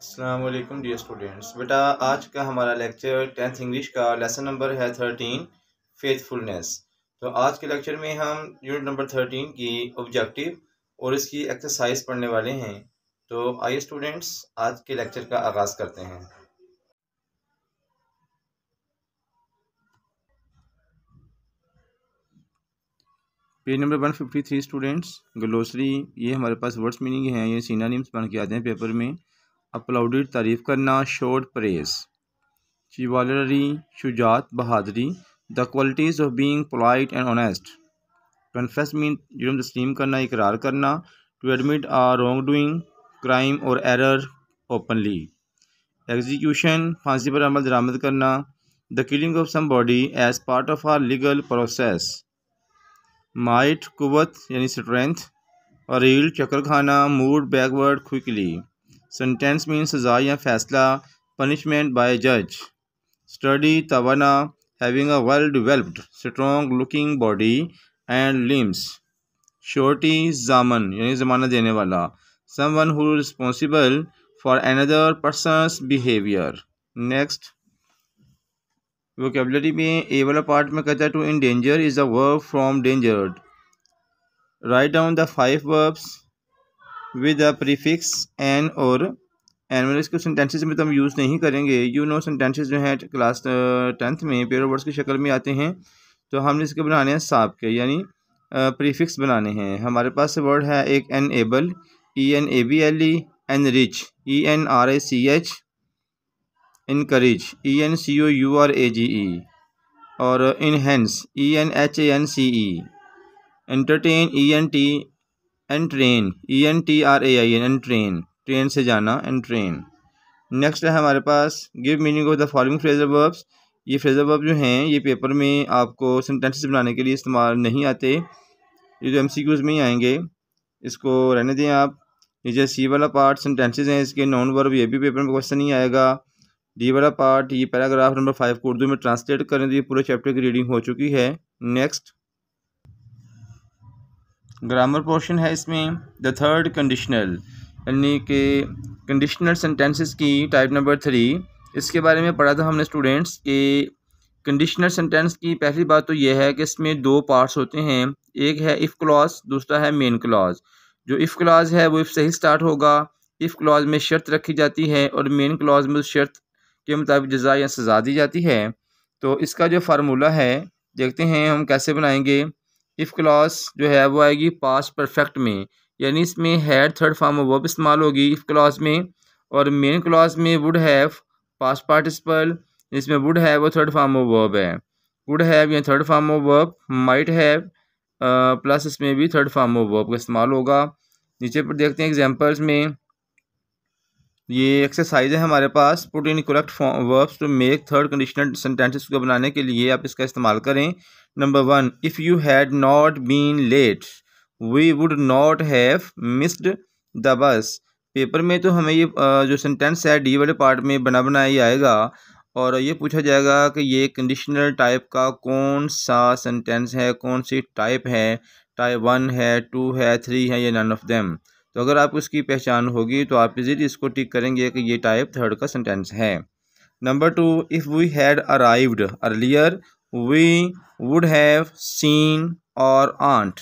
Aslam dear students बेटा आज का हमारा लेक्चर टेंथ इंग्लिश का लेसन नंबर है थर्टीन फेथफुलनेस तो आज के लेक्चर में हम यूनिट नंबर थर्टीन की ऑब्जेक्टिव और इसकी एक्सरसाइज पढ़ने वाले हैं तो आइए स्टूडेंट्स आज के लेक्चर का आगाज़ करते हैं page number one fifty three students glossary ये हमारे पास वर्ड्स मीनिंग हैं ये सीना नीम्स बन के आते हैं पेपर में अपलाउडेड तारीफ़ करना शॉर्ट प्रेस चिवालरी शुजात बहादरी the qualities of being polite and honest confess mean जुर्म तस्लीम करना इकरार करना to admit a wrongdoing crime और एरर ओपनली एग्जीक्यूशन फांसी पर अमल दरामद करना the killing of somebody as part of our legal process might कुत यानी स्ट्रेंथ और रील चक्कर खाना moved backward quickly sentence mean सज़ा या फैसला पनिशमेंट बाय जज sturdy तवाना having a well developed strong looking body and limbs surety जामन यानी ज़माना देने वाला someone who responsible for another person's behaviour next vocabulary में ए वाला पार्ट में कहता है to endanger is a verb from danger write down the five verbs with a prefix en और एन मतलब इसको सेंटेंसेज में तो हम यूज़ नहीं करेंगे यू नो सेंटेंसेज जो हैं क्लास टेंथ में पेयर वर्ड्स की शक्ल में आते हैं तो हमने इसके बनाने हैं साप के यानी प्रीफिक्स बनाने हैं हमारे पास वर्ड है एक enable E N A B L E enrich E N R A C H encourage E N C O U R A G E और enhance E N H A N C E entertain E N T entrain E N T R A I N entrain train से जाना and train next है हमारे पास give meaning of the following phrasal verbs ये phrasal verb जो हैं ये paper में आपको सेंटेंसेस बनाने के लिए इस्तेमाल नहीं आते ये जो एम सी क्यूज़ में ही आएंगे इसको रहने दें आप नीचे सी वाला पार्ट सेंटेंसेज हैं इसके नॉन वर्ब ये भी पेपर में क्वेश्चन नहीं आएगा डी वाला पार्ट ये पैराग्राफ नंबर फाइव को उर्दू में ट्रांसलेट करें तो ये पूरे चैप्टर की रीडिंग हो चुकी है नेक्स्ट ग्रामर पोर्शन है इसमें द थर्ड कंडीशनल यानी कि कंडीशनल सेंटेंसेस की टाइप नंबर थ्री इसके बारे में पढ़ा था हमने स्टूडेंट्स के कंडीशनल सेंटेंस की पहली बात तो यह है कि इसमें दो पार्ट्स होते हैं एक है इफ़ क्लॉज दूसरा है मेन क्लॉज जो इफ़ क्लॉज है वो इफ़ से ही स्टार्ट होगा इफ़ क्लॉज में शर्त रखी जाती है और मेन क्लॉज में उस शर्त के मुताबिक जजा या सज़ा दी जाती है तो इसका जो फार्मूला है देखते हैं हम कैसे बनाएंगे इफ़ क्लास जो है वो आएगी पास परफेक्ट में यानी इसमें हैड थर्ड फॉर्म वर्ब इस्तेमाल होगी इफ़ क्लास में और मेन क्लास में वुड हैव पास पार्टिसिपल इसमें वुड हैव वो थर्ड फॉर्म ऑफ वर्ब है वुड हैव या third form of verb might have plus इसमें भी थर्ड फॉर्म ऑफ वर्ब का इस्तेमाल होगा नीचे पर देखते हैं एग्जाम्पल्स में ये एक्सरसाइज है हमारे पास put in correct verbs to make third conditional sentences को बनाने के लिए आप इसका इस्तेमाल करें number one if you had not been late we would not have missed the bus paper में तो हमें ये जो सेंटेंस है डी वाले पार्ट में बना बनाया आएगा और ये पूछा जाएगा कि ये कंडीशनल टाइप का कौन सा सेंटेंस है कौन सी टाइप है टाइप वन है टू है थ्री है या नन ऑफ देम तो अगर आपको इसकी पहचान होगी तो आप इजीली इसको टिक करेंगे कि ये टाइप थर्ड का सेंटेंस है number two if we had arrived earlier we would have seen our aunt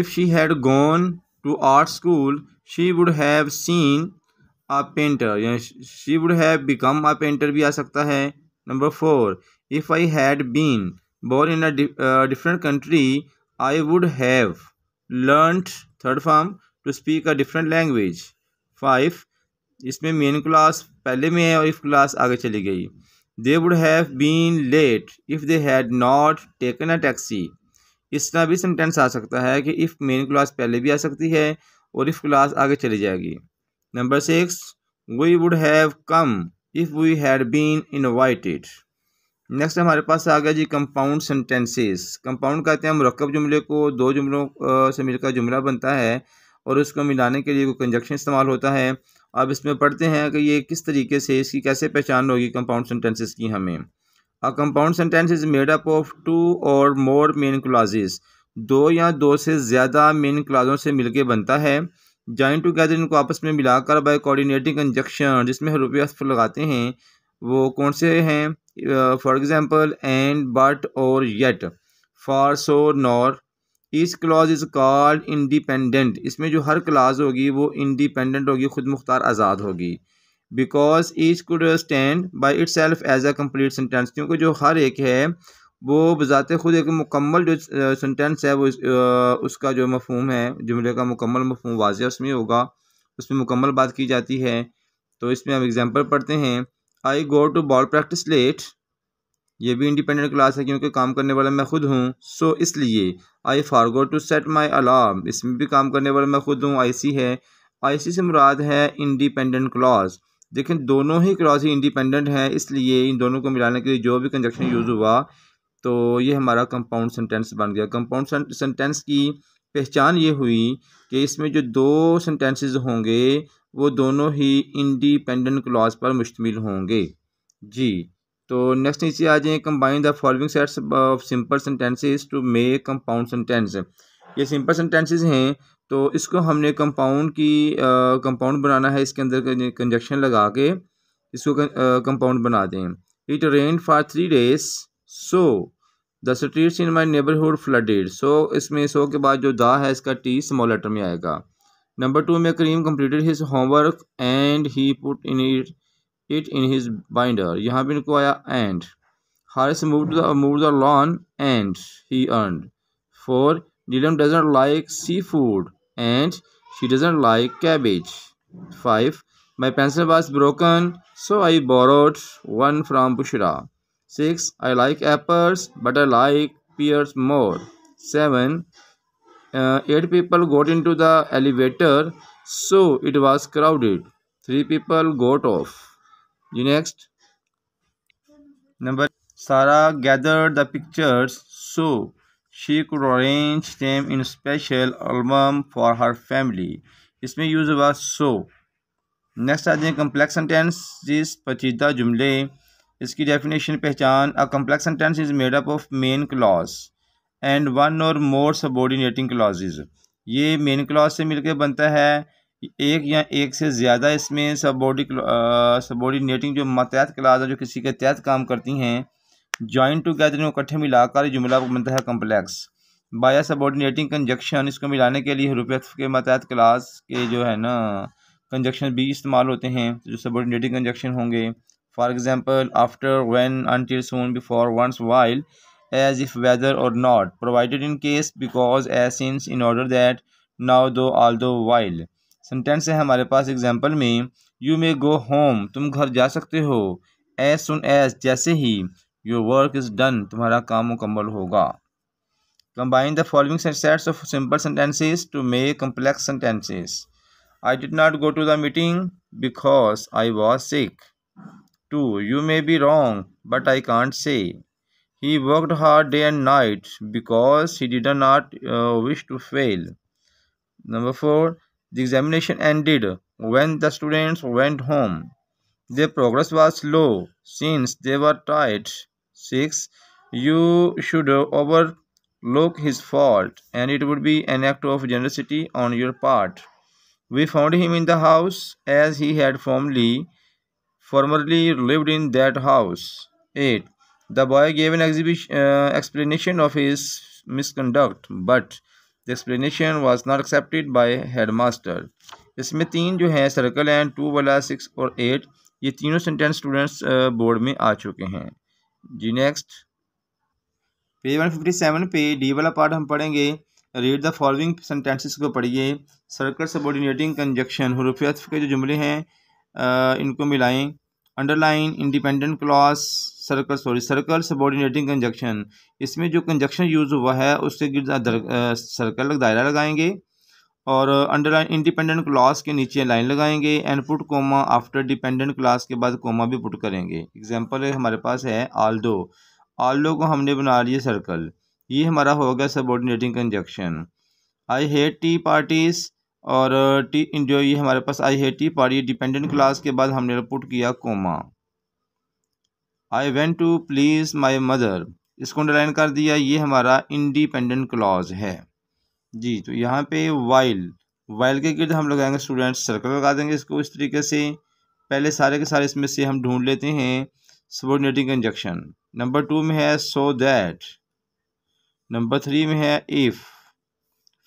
if she had gone to art school she would have seen a painter she would have become a painter भी आ सकता है number four if I had been born in a different country I would have learned third form to speak a different language five इसमें main class पहले में है और if class आगे चली गई they would have been late if they had not taken a taxi इस तरह भी सेंटेंस आ सकता है कि इफ़ मेन क्लास पहले भी आ सकती है और इफ़ क्लास आगे चली जाएगी number six we would have come if we had been invited next हमारे पास आ गया जी कंपाउंड सेंटेंसेस कंपाउंड कहते हैं मरकब जुमले को दो जुमलों से मिलकर जुमला बनता है और उसको मिलाने के लिए कोई कंजक्शन इस्तेमाल होता है अब इसमें पढ़ते हैं कि ये किस तरीके से इसकी कैसे पहचान होगी कंपाउंड सेंटेंसेस की हमें a compound sentence is made up of two or more main clauses दो या दो से ज़्यादा मेन क्लाजों से मिलकर बनता है जॉइन टूगेदर इनको आपस में मिलाकर बाय कोऑर्डिनेटिंग कंजक्शन जिसमें हरूप लगाते हैं वो कौन से हैं for example and but or yet for so nor this clause is called independent इसमें जो हर क्लाज होगी वो इंडिपेंडेंट होगी खुद मुख्तार आज़ाद होगी because each could stand by itself as a complete sentence क्योंकि जो हर एक है वो बजात खुद एक मुकम्मल जो सेंटेंस uh, है वो uh, उसका जो मफहम है जुमले का मुकम्मल मफहम वाज उसमें होगा उसमें मुकम्मल बात की जाती है तो इसमें हम एग्ज़ाम्पल पढ़ते हैं I go to ball practice late ये भी इंडिपेंडेंट क्लास है क्योंकि काम करने वाला मैं खुद हूँ सो so, इसलिए I far go to set my alarm इसमें भी काम करने वाला मैं खुद हूँ आई सी है आई सी से मुराद है इंडिपेंडेंट क्लास देखें दोनों ही क्लास ही इंडिपेंडेंट हैं इसलिए इन दोनों को मिलाने के लिए जो भी कंजक्शन यूज़ हुआ तो ये हमारा कंपाउंड सेंटेंस बन गया कंपाउंड सेंटेंस की पहचान ये हुई कि इसमें जो दो सेंटेंसेस होंगे वो दोनों ही इंडिपेंडेंट क्लॉज पर मुश्तमिल होंगे जी तो नेक्स्ट नीचे आ जाए combine the following sets of simple sentences to make compound sentence ये सिंपल सेंटेंसेस हैं तो इसको हमने कंपाउंड की कंपाउंड बनाना है इसके अंदर कंजक्शन लगा के इसको कंपाउंड बना दें it rain for three days so the streets in my neighbourhood flooded so इसमें सो के बाद जो दा है इसका टी स्मॉल लेटर में आएगा Number 2 Kareem completed his homework and he put in it, it in his binder. यहाँ पे इनको आया and. Harris moved the, moved the lawn and he earned. 4. Dylan doesn't like seafood and she doesn't like cabbage. 5. My pencil was broken so I borrowed one from Bushra. 6. I like apples but I like pears more. 7. uh, eight people got into the elevator so it was crowded three people got off you next number sara gathered the pictures so she could arrange them in a special album for her family isme use hua so next आते हैं complex sentences पचीदा जुमले इसकी definition पहचान a complex sentence is made up of main clause and one or more subordinating clauses ये main clause से मिलकर बनता है एक या एक से ज़्यादा इसमें सबॉर्डी सबॉर्डिनेटिंग जो मतहत क्लाज है जो किसी के तहत काम करती हैं जॉइंट टूगेदर इनको इकट्ठे मिलाकर जुमला बनता है कम्प्लेक्स बाया सबॉर्डिनेटिंग कंजक्शन इसको मिलाने के लिए रुपये के मतहत क्लास के जो है ना कंजक्शन भी इस्तेमाल होते हैं तो जो सबॉर्डिनेटिंग कंजक्शन होंगे for example after when until soon before once while as if whether or not provided in case because as since in order that now though although while sentence है हमारे पास एग्जाम्पल में you may go home तुम घर जा सकते हो as soon as जैसे ही योर वर्क इज़ डन तुम्हारा काम मुकम्मल होगा combine the following sets of simple sentences to make complex sentences I did not go to the meeting because I was sick to you may be wrong but I can't say He worked hard day and night because he did not uh, wish to fail. Number four, the examination ended when the students went home. Their progress was slow since they were tired. Six, you should overlook his fault and it would be an act of generosity on your part. We found him in the house as he had formerly formerly lived in that house. 8. The boy gave an exhibition, uh, explanation of his misconduct, but the explanation was not accepted by headmaster. इसमें तीन जो हैं circle and two वाला six और eight ये तीनों sentence students board में आ चुके हैं जी next page one fifty seven पे डी वाला पार्ट हम पढ़ेंगे रीड द फॉलोइंग सेंटेंसेस को पढ़िए सर्कल सबॉर्डिनेटिंग कंजक्शन हरूफियत के जो जुमले हैं आ, uh, इनको मिलाएं underline independent clause circle sorry circle subordinating conjunction इसमें जो कंजक्शन यूज़ हुआ है उसके गिर सर्कल दायरा लगाएंगे और अंडरलाइन इंडिपेंडेंट क्लास के नीचे लाइन लगाएंगे and put comma after dependent clause के बाद कोमा भी पुट करेंगे एग्जांपल हमारे पास है आल्डो आल्डो को हमने बना लिया सर्कल ये हमारा हो गया subordinating conjunction I hate tea parties और टी जो ये हमारे पास I hate tea party dependent clause के बाद हमने पुट किया comma I went to please my mother इसको अंडरलाइन कर दिया ये हमारा इंडिपेंडेंट क्लॉज है जी तो यहाँ पे वाइल वाइल के गिर्द हम लगाएंगे स्टूडेंट सर्कल लगा देंगे इसको इस तरीके से पहले सारे के सारे इसमें से हम ढूंढ लेते हैं सबोर्डिनेटिंग कंजक्शन नंबर टू में है सो दैट नंबर थ्री में है इफ़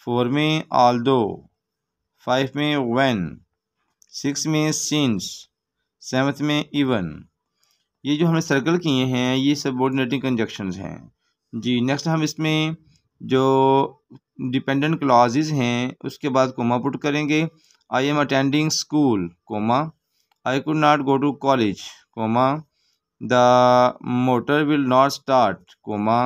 फोर में आल दो फाइव में वन सिक्स में सीन्स सेवन्थ में इवन ये जो हमने सर्कल किए हैं ये सबॉर्डिनेटिंग कंजक्शन हैं जी नेक्स्ट हम इसमें जो डिपेंडेंट क्लॉजेज हैं उसके बाद कोमा पुट करेंगे I am attending school comma I could not go to college comma the motor will not start comma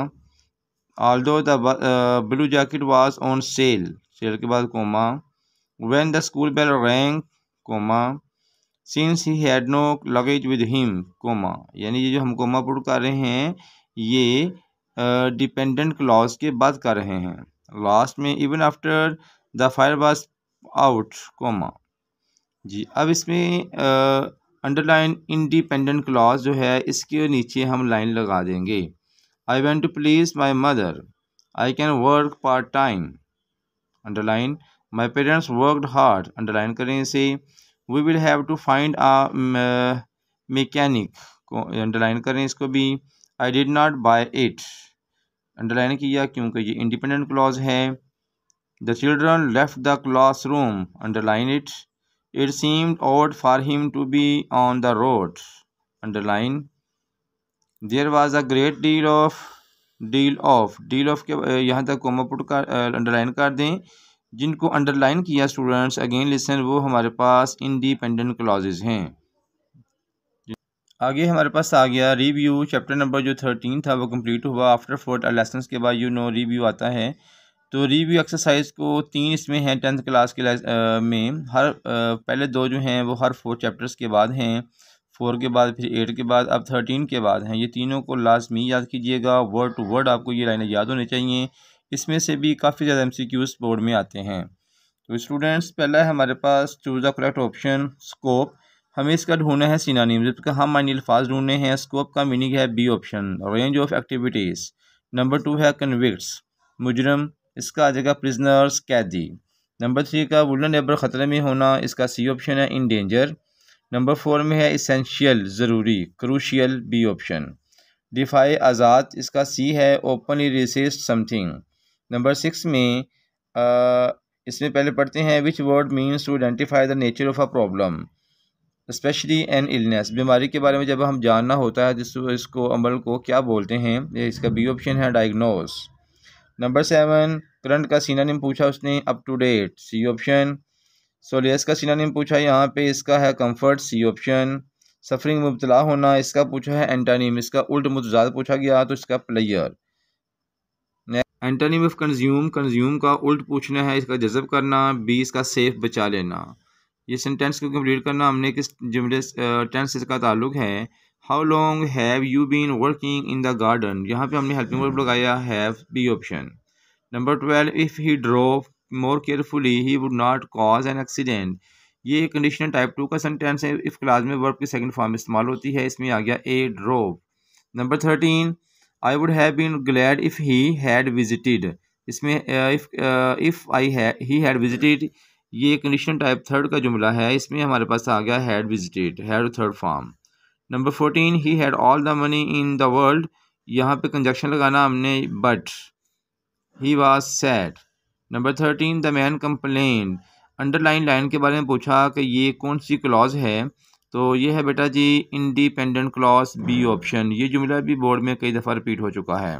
although the blue jacket was on sale sale के बाद comma when the school bell rang comma since he had no luggage with him comma यानी ये जो हम coma put कर रहे हैं ये डिपेंडेंट क्लॉज के बाद कर रहे हैं लास्ट में even after the fire was out comma जी अब इसमें अंडरलाइन इंडिपेंडेंट क्लॉज जो है इसके नीचे हम लाइन लगा देंगे I went to please my mother I can work part time underline my parents worked hard underline करें इसे we will have to find a mechanic को अंडरलाइन करें इसको भी I did not buy it underline किया क्योंकि ये independent clause है the children left the classroom underline it it seemed odd for him to be on the road underline there was a great deal of deal of deal of के uh, यहाँ तक कोमापुट का underline कर दें जिनको underline किया students again listen वो हमारे पास इंडिपेंडेंट क्लॉजेज हैं आगे हमारे पास आ गया रिव्यू चैप्टर नंबर जो थर्टीन था वो कंप्लीट हुआ आफ्टर फोर्थ लेसन के बाद यू नो रिव्यू आता है तो रिव्यू एक्सरसाइज को तीन इसमें हैं टेंथ क्लास के आ, में हर आ, पहले दो जो हैं वो हर फोर चैप्टर्स के बाद हैं फोर के बाद फिर एट के बाद अब थर्टीन के बाद हैं ये तीनों को लाजमी याद कीजिएगा वर्ड टू वर्ड आपको ये लाइनें याद होनी चाहिए इसमें से भी काफ़ी ज़्यादा एम बोर्ड में आते हैं तो स्टूडेंट्स पहला है हमारे पास choose the correct option scope हमें इसका ढूंढना है सीनानीम जबकि हम मानी अल्फाज ढूंढने हैं स्कोप का मीनिंग है B option range of activities number two है कन्विक्स मुजरम इसका आ जाएगा प्रिजनर्स कैदी नंबर थ्री का वुलन एबर ख़तरे में होना इसका सी ऑप्शन है इन डेंजर नंबर फोर में है इसेंशियल ज़रूरी क्रूशियल बी ऑप्शन दिफाए आज़ाद इसका सी है openly resist something number six में आ, इसमें पहले पढ़ते हैं which word means to identify the nature of a problem specially an illness बीमारी के बारे में जब हम जानना होता है जिस इसको अमल को क्या बोलते हैं ये इसका बी ऑप्शन है डायग्नोस नंबर सेवन करंट का सीना नेम पूछा उसने up to date C option सोलियस का सीना नेम पूछा यहाँ पे इसका है कंफर्ट सी ऑप्शन सफरिंग मुबतला होना इसका पूछा है एंटानीम इसका उल्ट मुतजाद पूछा गया तो इसका प्लेयर एंटनी ऑफ कंज्यूम कंज्यूम का उल्ट पूछना है इसका जजब करना बी इसका सेफ बचा लेना ये सेंटेंस को कंप्लीट करना हमने किस जुमले टेंस इसका ताल्लुक है how long have you been working in the garden यहाँ पे हमने हेल्पिंग वर्ब लगाया have B option number twelve if he drop more carefully he would not cause an accident ये कंडीशनल टाइप टू का sentence है if class में verb की second form इस्तेमाल होती है इसमें आ गया A drop number thirteen I would have been glad if he had visited इसमें if if I he had visited ये कंडीशन टाइप थर्ड का जुमला है इसमें हमारे पास आ गया had visited had third form number fourteen he had all the money in the world यहाँ पे कंजक्शन लगाना हमने but he was sad number thirteen the man complain underline line के बारे में पूछा कि ये कौन सी क्लॉज है तो ये है बेटा जी इंडिपेंडेंट क्लॉस बी ऑप्शन ये जुमला भी बोर्ड में कई दफ़ा रिपीट हो चुका है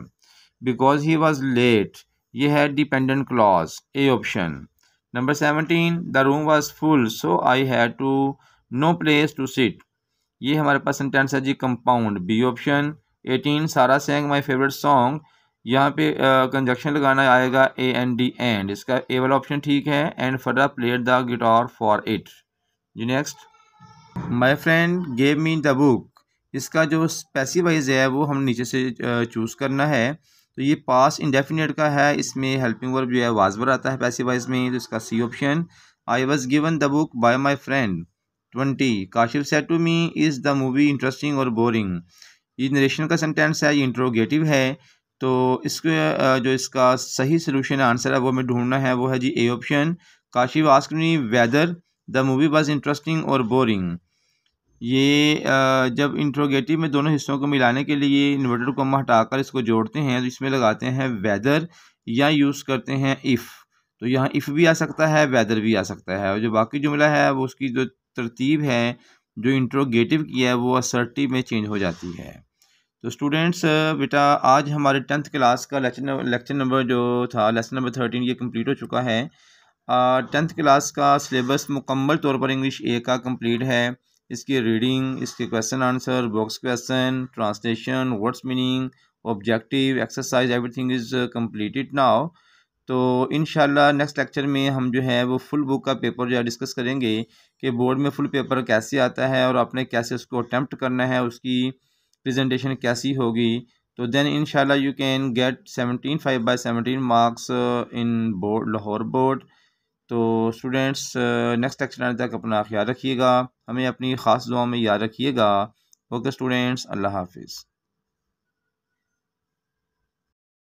बिकॉज ही वॉज लेट ये है dependent clause A option number seventeen the room was full so I had to no place to sit ये हमारे पास सेंटेंस है जी compound B option eighteen Sara sang my favourite song यहाँ पे conjunction uh, लगाना आएगा ए एन डी एंड इसका ए वाला ऑप्शन ठीक है and further played the guitar for it जी next my friend gave me the book इसका जो स्पेसिवाइज है वो हम नीचे से चूज़ करना है तो ये पास इंडेफिनेट का है इसमें हेल्पिंग वर्ब जो है वाजबर आता है पैसिवाइज में तो इसका C option I was given the book by my friend twenty Kashif said to me is the movie interesting और बोरिंग ये नरेशन का सेंटेंस है ये इंट्रोगेटिव है तो इसके जो इसका सही सोल्यूशन आंसर है वो हमें ढूंढना है वो है जी A option Kashif ask me whether the movie was interesting और बोरिंग ये जब इंट्रोगेटिव में दोनों हिस्सों को मिलाने के लिए इन्वर्टर को हम हटाकर इसको जोड़ते हैं तो इसमें लगाते हैं वेदर या यूज़ करते हैं इफ़ तो यहाँ इफ़ भी आ सकता है वेदर भी आ सकता है और जो बाकी जुमला है वो उसकी जो तरतीब है जो इंट्रोगेटिव की है वो असर्टिव में चेंज हो जाती है तो स्टूडेंट्स बेटा आज हमारे टेंथ क्लास का लेक्चर लेक्चर नंबर जो था लेसन नंबर थर्टीन ये कंप्लीट हो चुका है टेंथ क्लास का सिलेबस मुकम्मल तौर पर इंग्लिश ए का कंप्लीट है इसकी रीडिंग इसके question answer box question translation words meaning objective exercise everything is completed now तो इन नेक्स्ट लेक्चर में हम जो है वो फुल बुक का पेपर जो है डिस्कस करेंगे कि बोर्ड में फुल पेपर कैसे आता है और आपने कैसे उसको अटैम्प्ट करना है उसकी प्रेजेंटेशन कैसी होगी तो then in you can get seventeen five by seventeen marks in board Lahore board तो स्टूडेंट्स नेक्स्ट लेक्चर आने तक अपना ख्याल रखिएगा हमें अपनी ख़ास दुआ में याद रखिएगा ओके स्टूडेंट्स अल्लाह हाफिज़